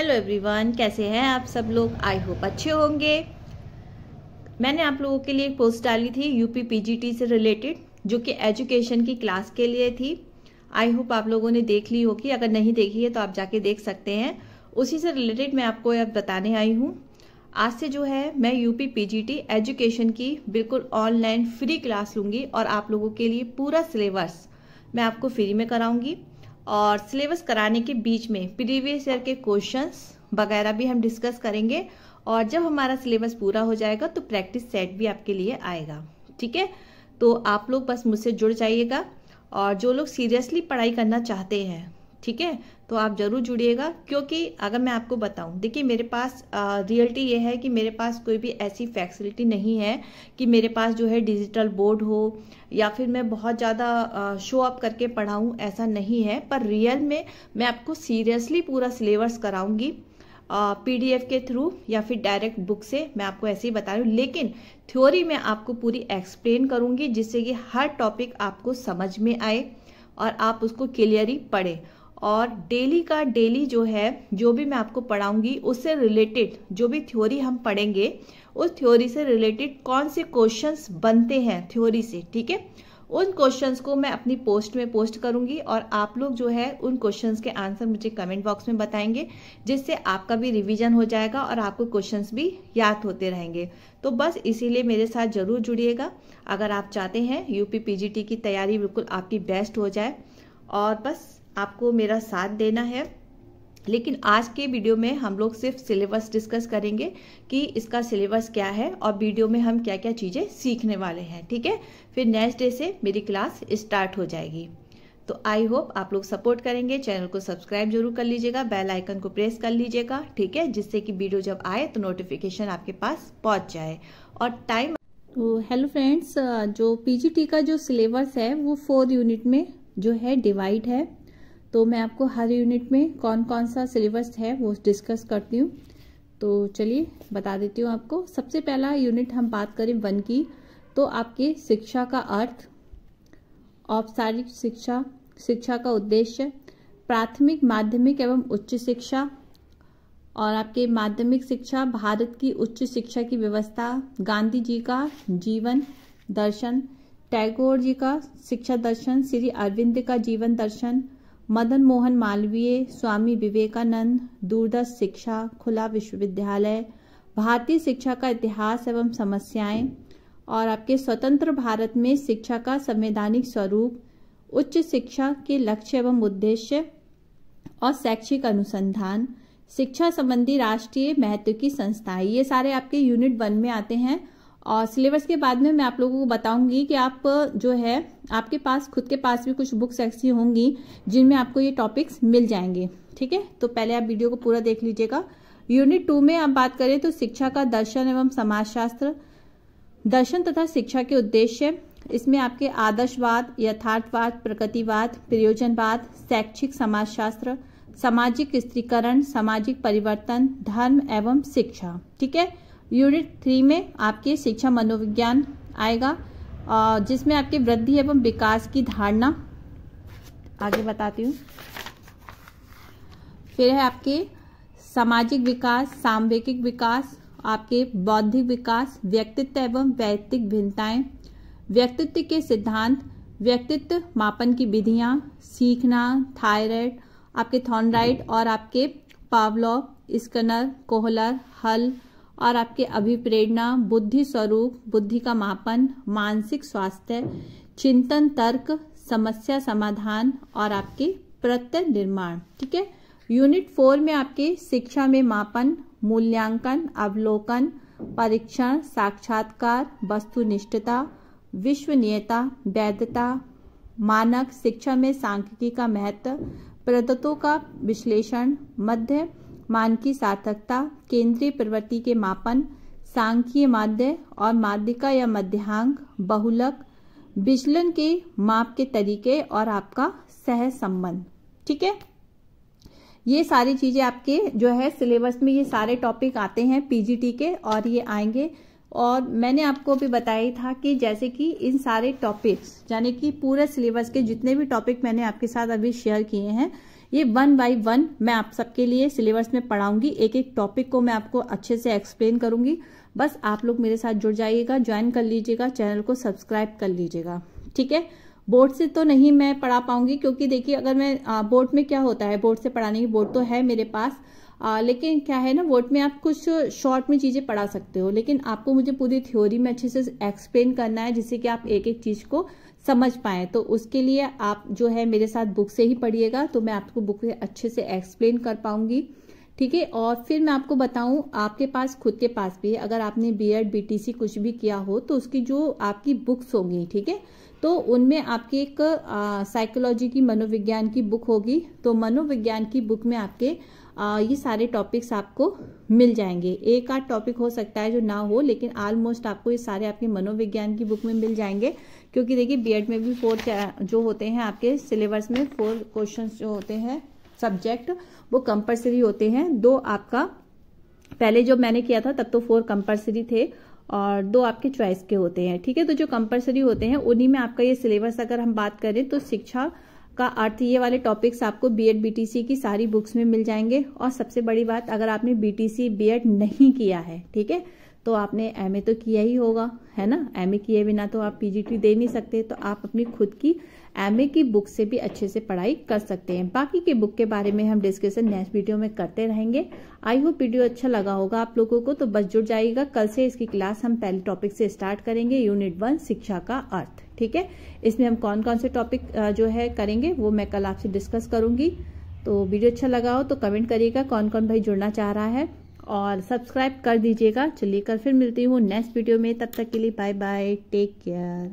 hello everyone कैसे हैं आप सब लोग आई होप अच्छे होंगे मैंने आप लोगों के लिए एक पोस्ट डाली थी यूपी पीजीटी से रिलेटेड जो कि एजुकेशन की क्लास के लिए थी आई होप आप लोगों ने देख ली होगी अगर नहीं देखी है तो आप जाके देख सकते हैं उसी से रिलेटेड मैं आपको अब बताने आई हूँ आज से जो है मैं यूपी पी एजुकेशन की बिल्कुल ऑनलाइन फ्री क्लास लूँगी और आप लोगों के लिए पूरा सिलेबस मैं आपको फ्री में कराऊँगी और सिलेबस कराने के बीच में प्रीवियस ईयर के क्वेश्चंस वगैरह भी हम डिस्कस करेंगे और जब हमारा सिलेबस पूरा हो जाएगा तो प्रैक्टिस सेट भी आपके लिए आएगा ठीक है तो आप लोग बस मुझसे जुड़ जाइएगा और जो लोग सीरियसली पढ़ाई करना चाहते हैं ठीक है तो आप ज़रूर जुड़िएगा क्योंकि अगर मैं आपको बताऊं देखिए मेरे पास रियलिटी ये है कि मेरे पास कोई भी ऐसी फैसिलिटी नहीं है कि मेरे पास जो है डिजिटल बोर्ड हो या फिर मैं बहुत ज़्यादा शो अप करके पढ़ाऊँ ऐसा नहीं है पर रियल में मैं आपको सीरियसली पूरा सिलेबस कराऊँगी पी के थ्रू या फिर डायरेक्ट बुक से मैं आपको ऐसे ही बता रही हूँ लेकिन थ्योरी मैं आपको पूरी एक्सप्लेन करूँगी जिससे कि हर टॉपिक आपको समझ में आए और आप उसको क्लियरली पढ़ें और डेली का डेली जो है जो भी मैं आपको पढ़ाऊंगी उससे रिलेटेड जो भी थ्योरी हम पढ़ेंगे उस थ्योरी से रिलेटेड कौन से क्वेश्चंस बनते हैं थ्योरी से ठीक है उन क्वेश्चंस को मैं अपनी पोस्ट में पोस्ट करूंगी और आप लोग जो है उन क्वेश्चंस के आंसर मुझे कमेंट बॉक्स में बताएंगे जिससे आपका भी रिवीजन हो जाएगा और आपको क्वेश्चंस भी याद होते रहेंगे तो बस इसीलिए मेरे साथ जरूर जुड़िएगा अगर आप चाहते हैं यूपी पीजीटी की तैयारी बिल्कुल आपकी बेस्ट हो जाए और बस आपको मेरा साथ देना है लेकिन आज के वीडियो में हम लोग सिर्फ सिलेबस डिस्कस करेंगे कि इसका सिलेबस क्या है और वीडियो में हम क्या क्या चीज़ें सीखने वाले हैं ठीक है फिर नेक्स्ट डे से मेरी क्लास स्टार्ट हो जाएगी तो आई होप आप लोग सपोर्ट करेंगे चैनल को सब्सक्राइब जरूर कर लीजिएगा बेल आइकन को प्रेस कर लीजिएगा ठीक है जिससे कि वीडियो जब आए तो नोटिफिकेशन आपके पास पहुंच जाए और टाइम तो हेलो फ्रेंड्स जो पीजीटी का जो सिलेबस है वो फोर यूनिट में जो है डिवाइड है तो मैं आपको हर यूनिट में कौन कौन सा सिलेबस है वो डिस्कस करती हूँ तो चलिए बता देती हूँ आपको सबसे पहला यूनिट हम बात करें वन की तो आपके शिक्षा का अर्थ औपचारिक शिक्षा शिक्षा का उद्देश्य प्राथमिक माध्यमिक एवं उच्च शिक्षा और आपके माध्यमिक शिक्षा भारत की उच्च शिक्षा की व्यवस्था गांधी जी का जीवन दर्शन टैगोर जी का शिक्षा दर्शन श्री अरविंद का जीवन दर्शन मदन मोहन मालवीय स्वामी विवेकानंद दूरदर्श शिक्षा खुला विश्वविद्यालय भारतीय शिक्षा का इतिहास एवं समस्याएं और आपके स्वतंत्र भारत में शिक्षा का संवैधानिक स्वरूप उच्च शिक्षा के लक्ष्य एवं उद्देश्य और शैक्षिक अनुसंधान शिक्षा संबंधी राष्ट्रीय महत्व की संस्थाएं ये सारे आपके यूनिट वन में आते हैं और सिलेबस के बाद में मैं आप लोगों को बताऊंगी कि आप जो है आपके पास खुद के पास भी कुछ बुक्स ऐसी होंगी जिनमें आपको ये टॉपिक्स मिल जाएंगे ठीक है तो पहले आप वीडियो को पूरा देख लीजिएगा यूनिट टू में आप बात करें तो शिक्षा का दर्शन एवं समाजशास्त्र दर्शन तथा शिक्षा के उद्देश्य इसमें आपके आदर्शवाद यथार्थवाद प्रकृतिवाद प्रयोजनवाद शैक्षिक समाजशास्त्र सामाजिक स्त्रीकरण सामाजिक परिवर्तन धर्म एवं शिक्षा ठीक है यूनिट थ्री में आपके शिक्षा मनोविज्ञान आएगा जिसमें आपके वृद्धि एवं विकास की धारणा आगे बताती हूँ फिर है आपके सामाजिक विकास सामवेकिक विकास आपके बौद्धिक विकास व्यक्तित्व एवं वैयक्तिक भिन्नताएं व्यक्तित्व के सिद्धांत व्यक्तित्व मापन की विधियां सीखना थायराइड आपके थॉनराइड और आपके पावलो स्कनर कोहलर हल और आपके अभिप्रेरणा बुद्धि स्वरूप बुद्धि का मापन मानसिक स्वास्थ्य चिंतन तर्क समस्या समाधान और आपके प्रत्यय निर्माण ठीक है यूनिट फोर में आपके शिक्षा में मापन मूल्यांकन अवलोकन परीक्षण साक्षात्कार वस्तुनिष्ठता विश्वनीयता वैधता मानक शिक्षा में सांख्यिकी का महत्व प्रदत्तों का विश्लेषण मध्य मान की सार्थकता केंद्रीय प्रवृत्ति के मापन सांख्यीय माध्य और माध्यिका या मध्यांक बहुलक विचलन के माप के तरीके और आपका सह संबंध ठीक है ये सारी चीजें आपके जो है सिलेबस में ये सारे टॉपिक आते हैं पीजीटी के और ये आएंगे और मैंने आपको भी बताया था कि जैसे कि इन सारे टॉपिक्स यानी कि पूरे सिलेबस के जितने भी टॉपिक मैंने आपके साथ अभी शेयर किए हैं ये वन बाय वन मैं आप सबके लिए सिलेबस में पढ़ाऊंगी एक एक टॉपिक को मैं आपको अच्छे से एक्सप्लेन करूंगी बस आप लोग मेरे साथ जुड़ जाइएगा ज्वाइन कर लीजिएगा चैनल को सब्सक्राइब कर लीजिएगा ठीक है बोर्ड से तो नहीं मैं पढ़ा पाऊंगी क्योंकि देखिए अगर मैं बोर्ड में क्या होता है बोर्ड से पढ़ाने की बोर्ड तो है मेरे पास आ, लेकिन क्या है ना वर्ड में आप कुछ शॉर्ट में चीज़ें पढ़ा सकते हो लेकिन आपको मुझे पूरी थ्योरी में अच्छे से एक्सप्लेन करना है जिससे कि आप एक एक चीज़ को समझ पाए तो उसके लिए आप जो है मेरे साथ बुक से ही पढ़िएगा तो मैं आपको बुक से अच्छे से एक्सप्लेन कर पाऊंगी ठीक है और फिर मैं आपको बताऊं आपके पास खुद के पास भी है अगर आपने B Ed B T C कुछ भी किया हो तो उसकी जो आपकी बुक्स होंगी ठीक है तो उनमें आपकी एक साइकोलॉजी की मनोविज्ञान की बुक होगी तो मनोविज्ञान की बुक में आपके ये सारे टॉपिक्स आपको मिल जाएंगे एक आध टॉपिक हो सकता है जो ना हो लेकिन ऑलमोस्ट आपको ये सारे आपके मनोविज्ञान की बुक में मिल जाएंगे क्योंकि देखिए बीएड में भी फोर जो होते हैं आपके सिलेबस में फोर क्वेश्चन जो होते हैं सब्जेक्ट वो कंपल्सरी होते हैं दो आपका पहले जो मैंने किया था तब तो फोर कंपल्सरी थे और दो आपके चॉइस के होते हैं ठीक है तो जो कंपल्सरी होते हैं उन्हीं में आपका ये सिलेबस अगर हम बात करें तो शिक्षा का अर्थ ये वाले टॉपिक्स आपको बीएड बीटीसी की सारी बुक्स में मिल जाएंगे और सबसे बड़ी बात अगर आपने बीटीसी बीएड नहीं किया है ठीक है तो आपने एमए तो किया ही होगा है ना एमए किए बिना तो आप पीजीटी दे नहीं सकते तो आप अपनी खुद की एमए की बुक से भी अच्छे से पढ़ाई कर सकते हैं बाकी के बुक के बारे में हम डिस्कशन नेक्स्ट वीडियो में करते रहेंगे आई होप वीडियो अच्छा लगा होगा आप लोगों को तो बस जुड़ जाएगा कल से इसकी क्लास हम पहले टॉपिक से स्टार्ट करेंगे यूनिट वन शिक्षा का अर्थ ठीक है इसमें हम कौन कौन से टॉपिक जो है करेंगे वो मैं कल आपसे डिस्कस करूंगी तो वीडियो अच्छा लगा हो तो कमेंट करिएगा कौन कौन भाई जुड़ना चाह रहा है और सब्सक्राइब कर दीजिएगा चलिए कल फिर मिलती हूँ नेक्स्ट वीडियो में तब तक के लिए बाय बाय टेक केयर